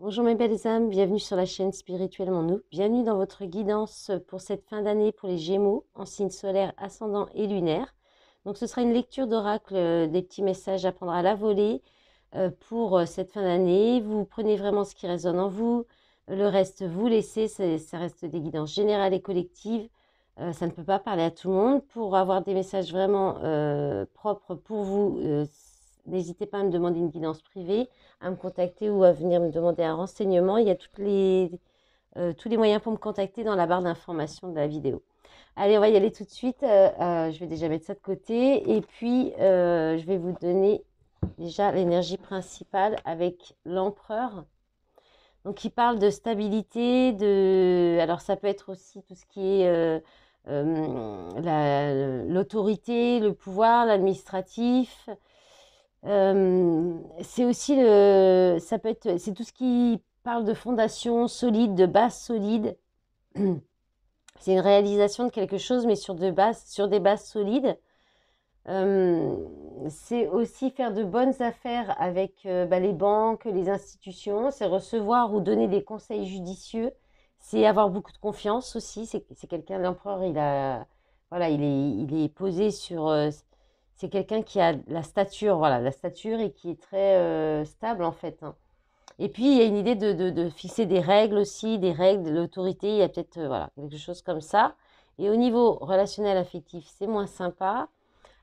Bonjour mes belles âmes, bienvenue sur la chaîne Spirituellement Nous. Bienvenue dans votre guidance pour cette fin d'année pour les Gémeaux en signe solaire ascendant et lunaire. Donc ce sera une lecture d'oracle, euh, des petits messages à prendre à la volée euh, pour euh, cette fin d'année. Vous prenez vraiment ce qui résonne en vous, le reste vous laissez, ça reste des guidances générales et collectives. ça ne peut pas parler à tout le monde. Pour avoir des messages vraiment propres pour vous, n'hésitez pas à me demander une guidance privée, à me contacter ou à venir me demander un renseignement. Il y a euh, tous les moyens pour me contacter dans la barre d'information de la vidéo. Allez, on va y aller tout de suite. Euh, euh, je vais déjà mettre ça de côté. Et puis, je vais vous donner déjà l'énergie principale avec l'empereur. Donc, il parle de stabilité, de... Alors, ça peut être aussi tout ce qui est... l'autorité, le pouvoir, l'administratif, euh, c'est aussi le, ça peut être, c'est tout ce qui parle de fondation solide, de base solide. C'est une réalisation de quelque chose, mais sur, de bases, sur des bases solides. Euh, c'est aussi faire de bonnes affaires avec euh, bah, les banques, les institutions, c'est recevoir ou donner des conseils judicieux, c'est avoir beaucoup de confiance aussi. C'est quelqu'un, l'empereur, il a, voilà, il est, il est posé sur, c'est quelqu'un qui a la stature, voilà, la stature et qui est très euh, stable en fait. Hein. Et puis il y a une idée de, fixer des règles aussi, des règles, de l'autorité, il y a peut-être euh, voilà, quelque chose comme ça. Et au niveau relationnel affectif, c'est moins sympa.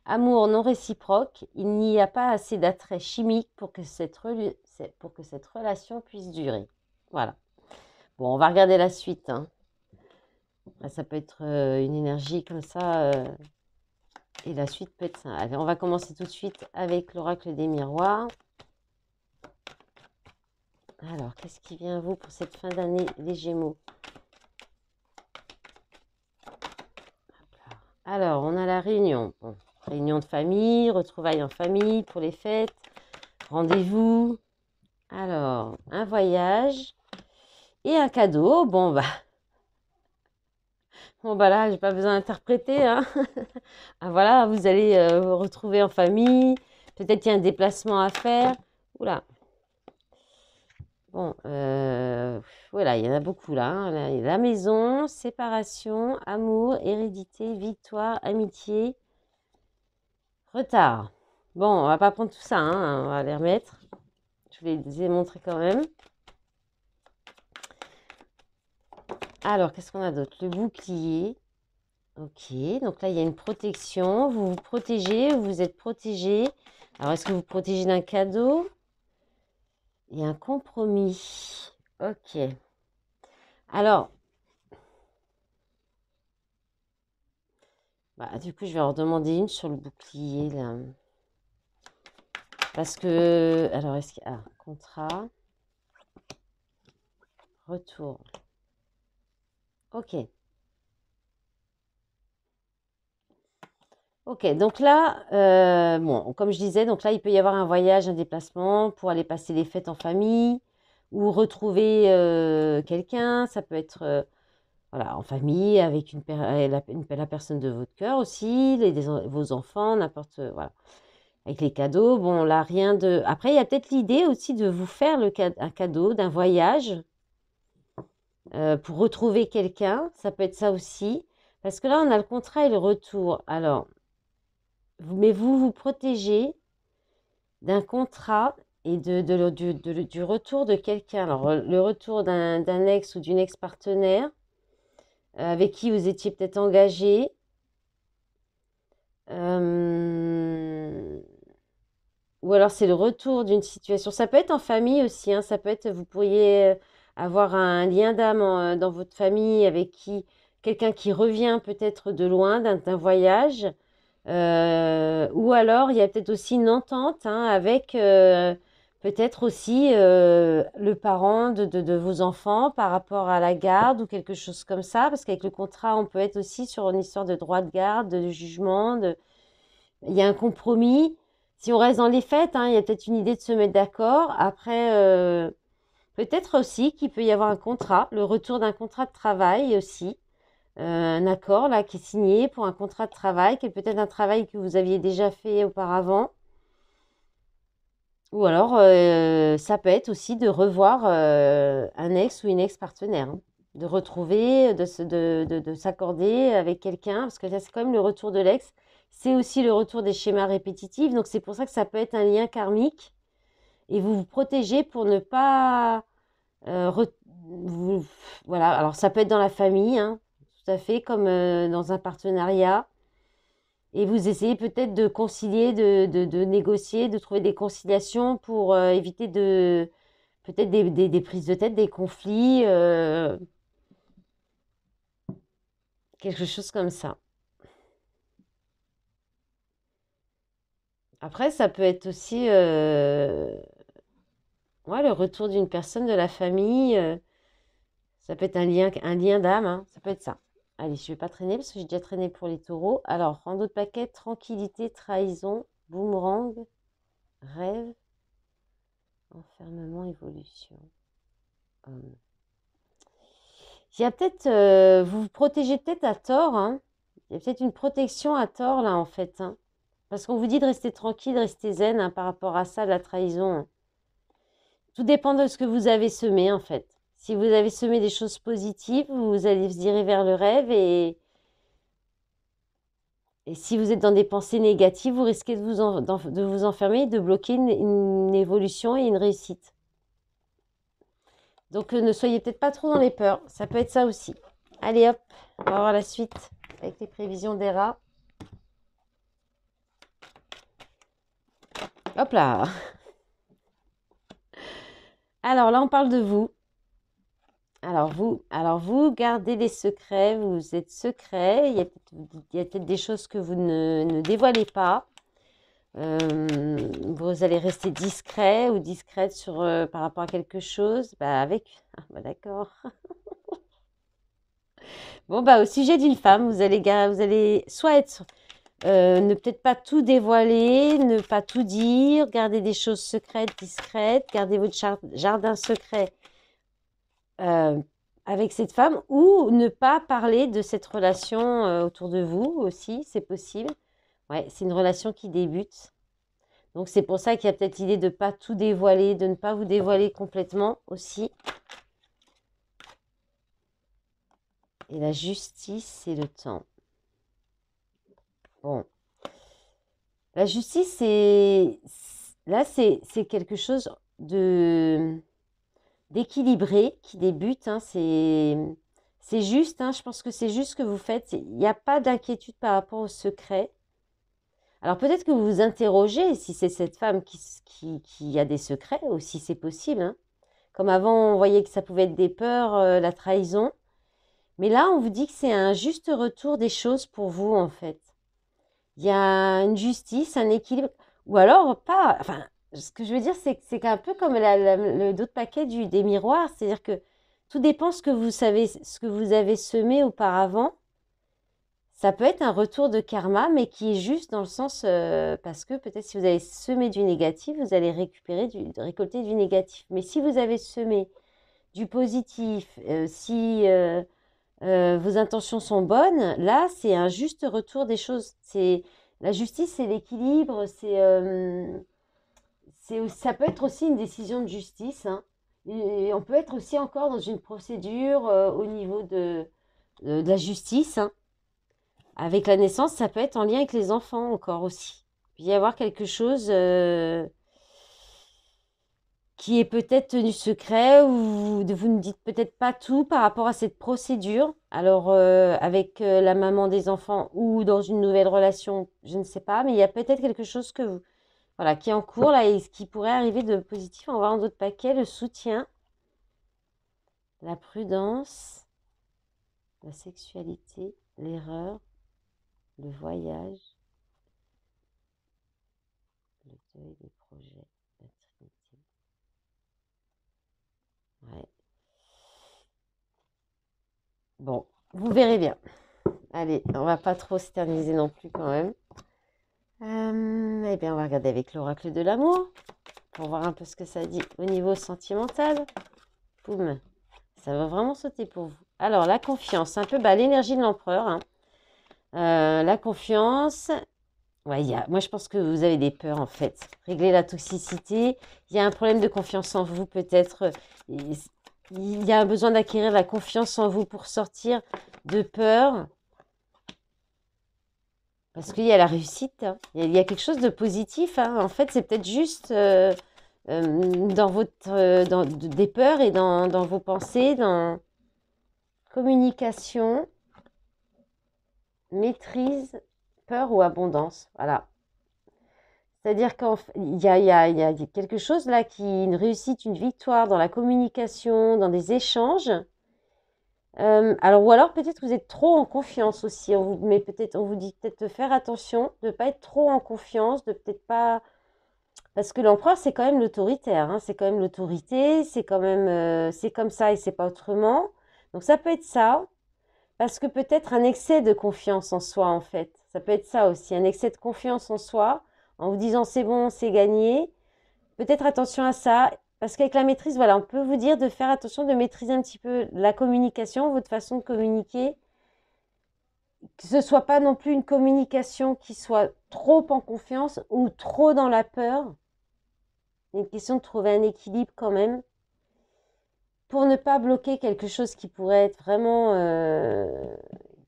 Amour non réciproque, il n'y a pas assez d'attrait chimique pour que, cette pour que cette relation puisse durer. Voilà. Bon, on va regarder la suite. Hein. ça peut être euh, une énergie comme ça et la suite peut être Allez, On va commencer tout de suite avec l'oracle des miroirs. Alors, qu'est-ce qui vient à vous pour cette fin d'année, les Gémeaux Alors, on a la réunion. réunion de famille, retrouvailles en famille pour les fêtes, rendez-vous. Alors, un voyage et un cadeau. Bon, bah, Bon, bah là, j'ai pas besoin d'interpréter. Hein. ah, voilà, vous allez euh, vous retrouver en famille. Peut-être qu'il y a un déplacement à faire. Oula. Bon, voilà, euh, il y en a beaucoup là. Hein. La maison, séparation, amour, hérédité, victoire, amitié, retard. Bon, on va pas prendre tout ça, hein, on va les remettre. Je vous les ai montrés quand même. Alors, qu'est-ce qu'on a d'autre Le bouclier. Ok, donc là, il y a une protection. Vous vous protégez, vous êtes protégé. Alors, est-ce que vous protégez d'un cadeau Il y a un compromis. Ok. Alors, bah, du coup, je vais en demander une sur le bouclier. Là. Parce que... Alors, est-ce qu'il y a ah, contrat Retour. Ok. Ok, donc là, euh, bon, comme je disais, donc là, il peut y avoir un voyage, un déplacement pour aller passer les fêtes en famille ou retrouver euh, quelqu'un. Ça peut être euh, voilà, en famille, avec une, la, personne de votre cœur aussi, les, vos enfants, n'importe. Voilà. Avec les cadeaux, bon, là, rien de. Après, il y a peut-être l'idée aussi de vous faire le, un cadeau d'un voyage euh, pour retrouver quelqu'un, ça peut être ça aussi. Parce que là, on a le contrat et le retour. Alors, mais vous vous protégez d'un contrat et du retour de quelqu'un. Alors, le retour d'un ex ou d'une ex-partenaire euh, avec qui vous étiez peut-être engagé. Euh, ou alors, c'est le retour d'une situation. Ça peut être en famille aussi. Hein. ça peut être, vous pourriez avoir un lien d'âme euh, dans votre famille avec qui quelqu'un qui revient peut-être de loin d'un voyage. Euh, ou alors, il y a peut-être aussi une entente hein, avec euh, peut-être aussi le parent de, de, vos enfants par rapport à la garde ou quelque chose comme ça, parce qu'avec le contrat, on peut être aussi sur une histoire de droit de garde, de jugement. De... Il y a un compromis. Si on reste dans les fêtes, hein, il y a peut-être une idée de se mettre d'accord. Après, Peut-être aussi qu'il peut y avoir un contrat, le retour d'un contrat de travail aussi, euh, un accord là qui est signé pour un contrat de travail, qui est peut-être un travail que vous aviez déjà fait auparavant. Ou alors, euh, ça peut être aussi de revoir euh, un ex ou une ex-partenaire, hein. de retrouver, de, de s'accorder avec quelqu'un, parce que là, c'est quand même le retour de l'ex. C'est aussi le retour des schémas répétitifs, donc c'est pour ça que ça peut être un lien karmique et vous vous protégez pour ne pas... Euh, voilà, alors ça peut être dans la famille, hein, tout à fait, comme euh, dans un partenariat. Et vous essayez peut-être de concilier, de, négocier, de trouver des conciliations pour euh, éviter de peut-être des, prises de tête, des conflits, quelque chose comme ça. Après, ça peut être aussi le retour d'une personne de la famille. Euh, ça peut être un lien, lien d'âme, hein, ça peut être ça. Allez, je ne vais pas traîner parce que j'ai déjà traîné pour les taureaux. Alors, rando de paquets, tranquillité, trahison, boomerang, rêve, enfermement, évolution. Hum. Il y a peut-être, euh, vous vous protégez peut-être à tort. Hein. Il y a peut-être une protection à tort là en fait. Hein. Parce qu'on vous dit de rester tranquille, de rester zen par rapport à ça, la trahison. Tout dépend de ce que vous avez semé en fait. Si vous avez semé des choses positives, vous allez vous diriger vers le rêve et, et si vous êtes dans des pensées négatives, vous risquez de vous, enfermer de vous enfermer, de bloquer une, une évolution et une réussite. Donc euh, ne soyez peut-être pas trop dans les peurs, ça peut être ça aussi. Allez hop, on va voir la suite avec les prévisions des rats. Hop là alors là, on parle de vous. Alors vous, alors vous gardez les secrets, vous êtes secret, il y a peut-être des choses que vous ne, dévoilez pas. Euh, vous allez rester discret ou discrète sur, euh, par rapport à quelque chose. Bah, avec... Ah, bah, d'accord. bon, bah au sujet d'une femme, vous allez, vous allez soit être euh, ne peut-être pas tout dévoiler, ne pas tout dire, garder des choses secrètes, discrètes, garder votre jardin secret euh, avec cette femme ou ne pas parler de cette relation euh, autour de vous aussi, c'est possible. Ouais, c'est une relation qui débute. Donc c'est pour ça qu'il y a peut-être l'idée de ne pas tout dévoiler, de ne pas vous dévoiler complètement aussi. Et la justice, c'est le temps. Bon. La justice, c'est là, c'est quelque chose de d'équilibré qui débute. Hein. c'est juste. Hein. je pense que c'est juste ce que vous faites. Il n'y a pas d'inquiétude par rapport au secret. Alors peut-être que vous vous interrogez si c'est cette femme qui, qui, a des secrets ou si c'est possible. Hein. Comme avant, on voyait que ça pouvait être des peurs, euh, la trahison. Mais là, on vous dit que c'est un juste retour des choses pour vous, en fait il y a une justice, un équilibre, ou alors pas. Enfin, ce que je veux dire, c'est que c'est un peu comme le dos de paquet du, des miroirs, c'est-à-dire que tout dépend ce que vous savez, ce que vous avez semé auparavant. Ça peut être un retour de karma, mais qui est juste dans le sens euh, parce que peut-être si vous avez semé du négatif, vous allez récupérer du, récolter du négatif. Mais si vous avez semé du positif, euh, si euh, euh, vos intentions sont bonnes, là, c'est un juste retour des choses. C'est la justice, c'est l'équilibre, c'est euh, ça peut être aussi une décision de justice. Hein. Et on peut être aussi encore dans une procédure euh, au niveau de, la justice. Hein. Avec la naissance, ça peut être en lien avec les enfants encore aussi. Il peut y avoir quelque chose qui est peut-être tenu secret ou vous ne dites peut-être pas tout par rapport à cette procédure. Alors euh, avec euh, la maman des enfants ou dans une nouvelle relation, je ne sais pas, mais il y a peut-être quelque chose que vous, voilà, qui est en cours là et ce qui pourrait arriver de positif. On va en d'autres paquets, le soutien, la prudence, la sexualité, l'erreur, le voyage, le deuil des Bon, vous verrez bien. Allez, on va pas trop s'éterniser non plus quand même. Euh, eh bien, on va regarder avec l'oracle de l'amour pour voir un peu ce que ça dit au niveau sentimental. Poum, ça va vraiment sauter pour vous. Alors, la confiance, un peu bah, l'énergie de l'empereur. Hein. Euh, la confiance, ouais, moi je pense que vous avez des peurs en fait. Régler la toxicité, il y a un problème de confiance en vous peut-être. Euh, il y a besoin d'acquérir la confiance en vous pour sortir de peur. Parce qu'il y a la réussite. Hein. Il y a quelque chose de positif. Hein. En fait, c'est peut-être juste euh, euh, dans votre, euh, des peurs et dans, dans vos pensées, dans communication, maîtrise, peur ou abondance. Voilà. C'est-à-dire qu'il y a, quelque chose là qui, réussit réussite, une victoire dans la communication, dans des échanges. alors, ou alors peut-être que vous êtes trop en confiance aussi. vous, mais peut-être on vous dit peut-être de faire attention, de ne pas être trop en confiance, de peut-être pas. Parce que l'empereur, c'est quand même l'autoritaire. Hein, c'est quand même l'autorité, c'est quand même. c'est comme ça et c'est pas autrement. Donc, ça peut être ça. Parce que peut-être un excès de confiance en soi, en fait. Ça peut être ça aussi, un excès de confiance en soi en vous disant c'est bon, c'est gagné. Peut-être attention à ça, parce qu'avec la maîtrise, voilà, on peut vous dire de faire attention, de maîtriser un petit peu la communication, votre façon de communiquer. Que ce soit pas non plus une communication qui soit trop en confiance ou trop dans la peur. Une question de trouver un équilibre quand même pour ne pas bloquer quelque chose qui pourrait être vraiment euh,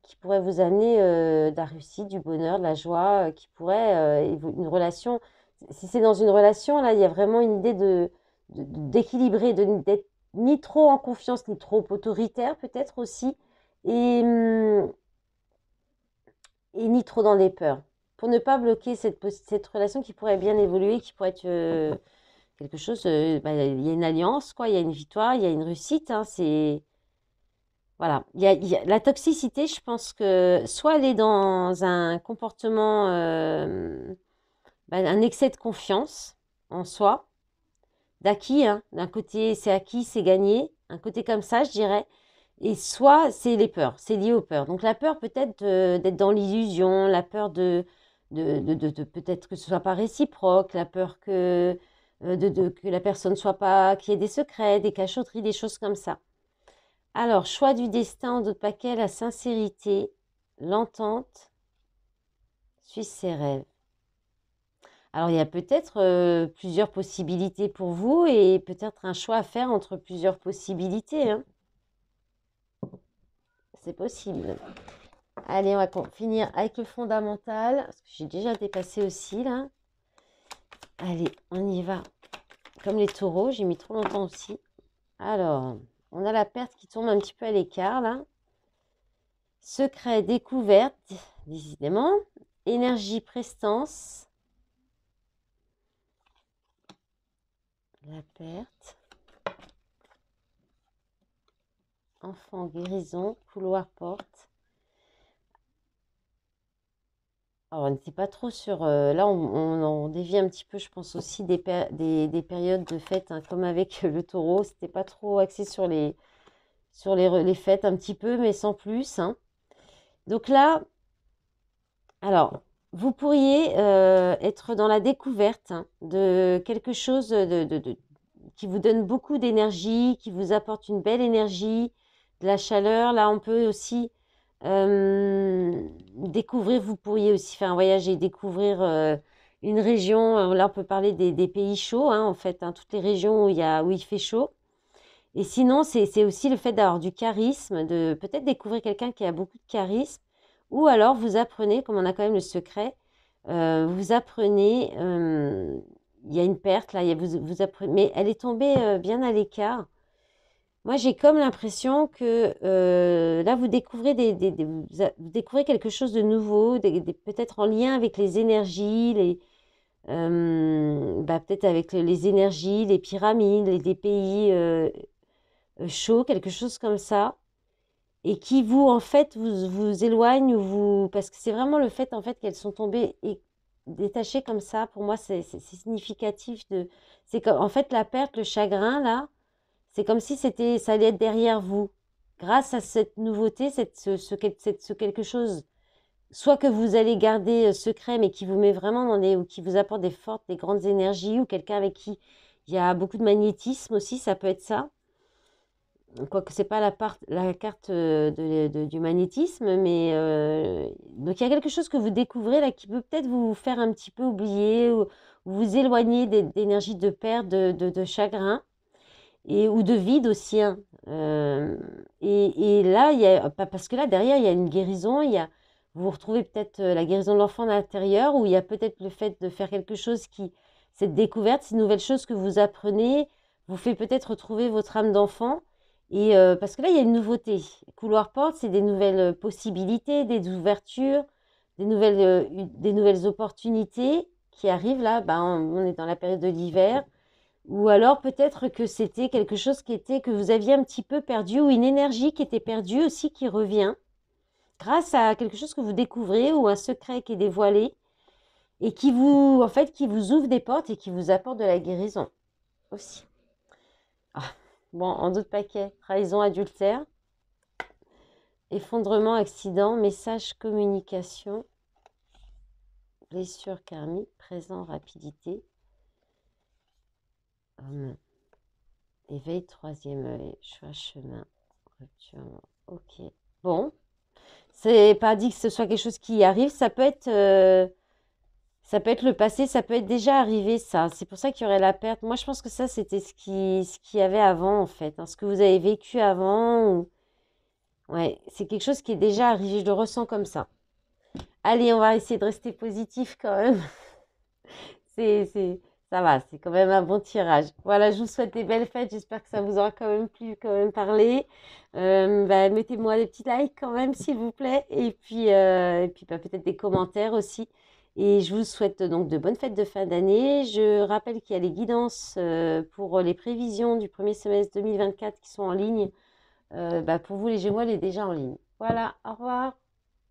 qui pourrait vous amener de la réussite, du bonheur, de la joie, qui pourrait, euh, une relation, si c'est dans une relation, là, il y a vraiment une idée de, d'équilibrer, d'être ni trop en confiance, ni trop autoritaire peut-être aussi, et, mmh, et ni trop dans les peurs, pour ne pas bloquer cette, cette relation qui pourrait bien évoluer, qui pourrait être quelque chose, bah, il y a une alliance, quoi, il y a une victoire, il y a une réussite, hein, c'est voilà. Il la toxicité, je pense que soit elle est dans un comportement, bah, un excès de confiance en soi, d'acquis. Hein. D'un côté, c'est acquis, c'est gagné. Un côté comme ça, je dirais. Et soit c'est les peurs, c'est lié aux peurs. Donc la peur peut-être euh, d'être dans l'illusion, la peur de, peut-être que ce soit pas réciproque, la peur que, euh, de, que la personne soit pas, qu'il y ait des secrets, des cachotteries, des choses comme ça. Alors, choix du destin, d'autres paquets, la sincérité, l'entente, suis ses rêves. Alors, il y a peut-être euh, plusieurs possibilités pour vous et peut-être un choix à faire entre plusieurs possibilités. Hein. C'est possible. Allez, on va finir avec le fondamental, parce que j'ai déjà dépassé aussi là. Allez, on y va. Comme les taureaux, j'ai mis trop longtemps aussi. Alors, on a la perte qui tombe un petit peu à l'écart là. Secret, découverte, décidément. Énergie, prestance. La perte. Enfant, guérison, couloir, porte. Alors, ah, on n'était pas trop sur. Euh, là, on, dévie un petit peu, je pense aussi, des, des, périodes de fêtes, hein, comme avec euh, le taureau. C'était pas trop axé sur les, sur les, fêtes, un petit peu, mais sans plus. Hein. Donc là, alors, vous pourriez euh, être dans la découverte hein, de quelque chose de, de, qui vous donne beaucoup d'énergie, qui vous apporte une belle énergie, de la chaleur. Là, on peut aussi découvrir, vous pourriez aussi faire un voyage et découvrir une région. Là, on peut parler des, pays chauds, hein, en fait, hein, toutes les régions où il, y a, où il fait chaud. Et sinon, c'est aussi le fait d'avoir du charisme, de peut-être découvrir quelqu'un qui a beaucoup de charisme, ou alors vous apprenez, comme on a quand même le secret, vous apprenez, il y a une perte là, vous apprenez, mais elle est tombée bien à l'écart. Moi, j'ai comme l'impression que euh, là, vous découvrez, des, découvrez quelque chose de nouveau, peut-être en lien avec les énergies, les, euh, bah, peut-être avec les énergies, les pyramides, les, des pays euh, chauds, quelque chose comme ça, et qui vous, en fait, vous, vous éloigne, vous, parce que c'est vraiment le fait, en fait, qu'elles sont tombées et détachées comme ça. Pour moi, c'est significatif de, c'est en fait la perte, le chagrin là c'est comme si c'était, ça allait être derrière vous. Grâce à cette nouveauté, cette, ce, ce, quelque chose, soit que vous allez garder euh, secret, mais qui vous met vraiment dans des, ou qui vous apporte des fortes, des grandes énergies, ou quelqu'un avec qui il y a beaucoup de magnétisme aussi, ça peut être ça. Quoique ce n'est pas la, part, la carte euh, du magnétisme, mais euh, donc il y a quelque chose que vous découvrez là qui peut peut-être vous faire un petit peu oublier ou vous éloigner d'énergie de perte, de, chagrin et, ou de vide aussi. Hein. Euh, et, là, il y parce que là, derrière, il y a une guérison, il y vous retrouvez peut-être euh, la guérison de l'enfant à l'intérieur, ou il y a peut-être le fait de faire quelque chose qui, cette découverte, ces nouvelles choses que vous apprenez, vous fait peut-être retrouver votre âme d'enfant. Et euh, parce que là, il y a une nouveauté. Couloir porte, c'est des nouvelles possibilités, des ouvertures, des nouvelles, des nouvelles opportunités qui arrivent là. Ben, on est dans la période de l'hiver ou alors peut-être que c'était quelque chose qui était que vous aviez un petit peu perdu ou une énergie qui était perdue aussi qui revient grâce à quelque chose que vous découvrez ou un secret qui est dévoilé et qui vous en fait qui vous ouvre des portes et qui vous apporte de la guérison aussi. Ah, bon, en d'autres paquets, trahison, adultère, effondrement, accident, message, communication, blessure karmique, présent, rapidité, Éveil troisième Choix chemin. Ok. Bon. C'est pas dit que ce soit quelque chose qui arrive. Ça peut être. Euh, ça peut être le passé, ça peut être déjà arrivé, ça. C'est pour ça qu'il y aurait la perte. Moi, je pense que ça, c'était ce qui, ce qu'il y avait avant, en fait. Hein. ce que vous avez vécu avant. Ou... Ouais, c'est quelque chose qui est déjà arrivé. Je le ressens comme ça. Allez, on va essayer de rester positif quand même. c'est, ça va, c'est quand même un bon tirage. Voilà, je vous souhaite des belles fêtes. J'espère que ça vous aura quand même plu, quand même parlé. Euh, bah, mettez-moi des petits likes quand même, s'il vous plaît. Et puis, euh, puis bah, peut-être des commentaires aussi. Et je vous souhaite donc de bonnes fêtes de fin d'année. Je rappelle qu'il y a les guidances euh, pour les prévisions du premier semestre 2024 qui sont en ligne. Bah, pour vous, les Gémeaux, elle est déjà en ligne. Voilà, au revoir.